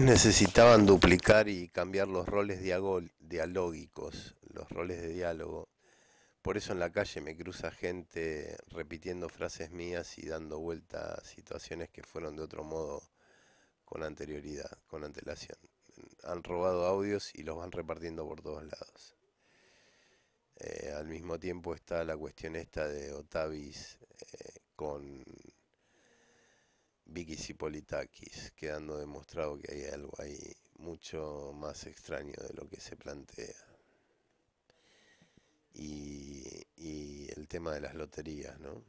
necesitaban duplicar y cambiar los roles dialógicos, los roles de diálogo. Por eso en la calle me cruza gente repitiendo frases mías y dando vuelta a situaciones que fueron de otro modo con anterioridad, con antelación. Han robado audios y los van repartiendo por todos lados. Eh, al mismo tiempo está la cuestión esta de Otavis eh, con y Politakis, quedando demostrado que hay algo ahí mucho más extraño de lo que se plantea. Y, y el tema de las loterías, ¿no?